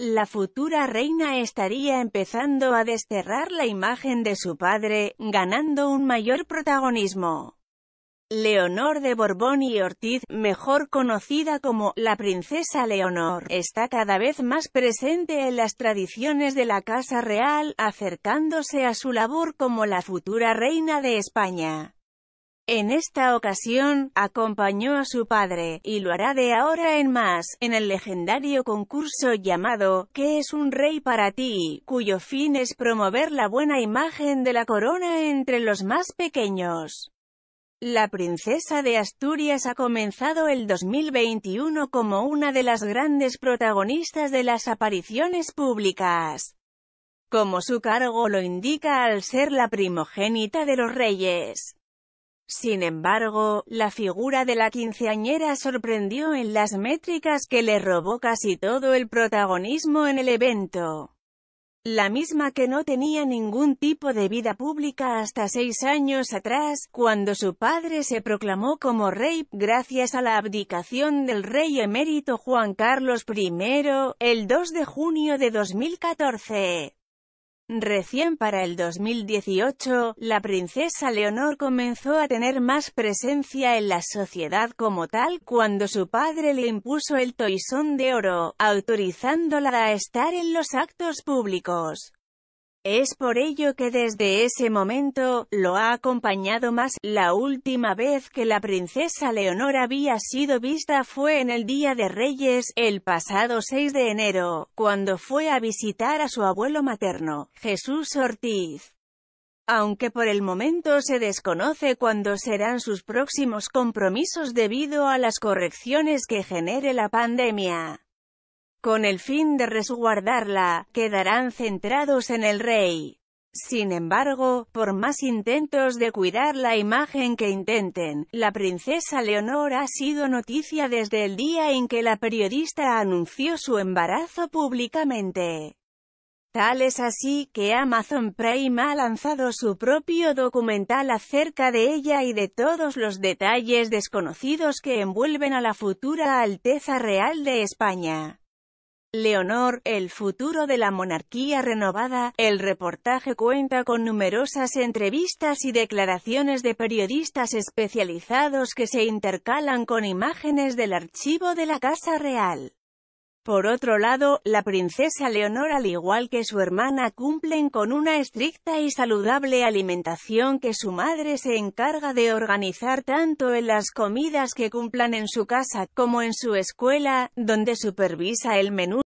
La futura reina estaría empezando a desterrar la imagen de su padre, ganando un mayor protagonismo. Leonor de Borbón y Ortiz, mejor conocida como la princesa Leonor, está cada vez más presente en las tradiciones de la Casa Real, acercándose a su labor como la futura reina de España. En esta ocasión, acompañó a su padre, y lo hará de ahora en más, en el legendario concurso llamado, ¿Qué es un rey para ti?, cuyo fin es promover la buena imagen de la corona entre los más pequeños. La princesa de Asturias ha comenzado el 2021 como una de las grandes protagonistas de las apariciones públicas. Como su cargo lo indica al ser la primogénita de los reyes. Sin embargo, la figura de la quinceañera sorprendió en las métricas que le robó casi todo el protagonismo en el evento. La misma que no tenía ningún tipo de vida pública hasta seis años atrás, cuando su padre se proclamó como rey, gracias a la abdicación del rey emérito Juan Carlos I, el 2 de junio de 2014. Recién para el 2018, la princesa Leonor comenzó a tener más presencia en la sociedad como tal cuando su padre le impuso el toisón de oro, autorizándola a estar en los actos públicos. Es por ello que desde ese momento, lo ha acompañado más. La última vez que la princesa Leonor había sido vista fue en el Día de Reyes, el pasado 6 de enero, cuando fue a visitar a su abuelo materno, Jesús Ortiz. Aunque por el momento se desconoce cuándo serán sus próximos compromisos debido a las correcciones que genere la pandemia. Con el fin de resguardarla, quedarán centrados en el rey. Sin embargo, por más intentos de cuidar la imagen que intenten, la princesa Leonor ha sido noticia desde el día en que la periodista anunció su embarazo públicamente. Tal es así que Amazon Prime ha lanzado su propio documental acerca de ella y de todos los detalles desconocidos que envuelven a la futura Alteza Real de España. Leonor, el futuro de la monarquía renovada, el reportaje cuenta con numerosas entrevistas y declaraciones de periodistas especializados que se intercalan con imágenes del archivo de la Casa Real. Por otro lado, la princesa Leonor al igual que su hermana cumplen con una estricta y saludable alimentación que su madre se encarga de organizar tanto en las comidas que cumplan en su casa, como en su escuela, donde supervisa el menú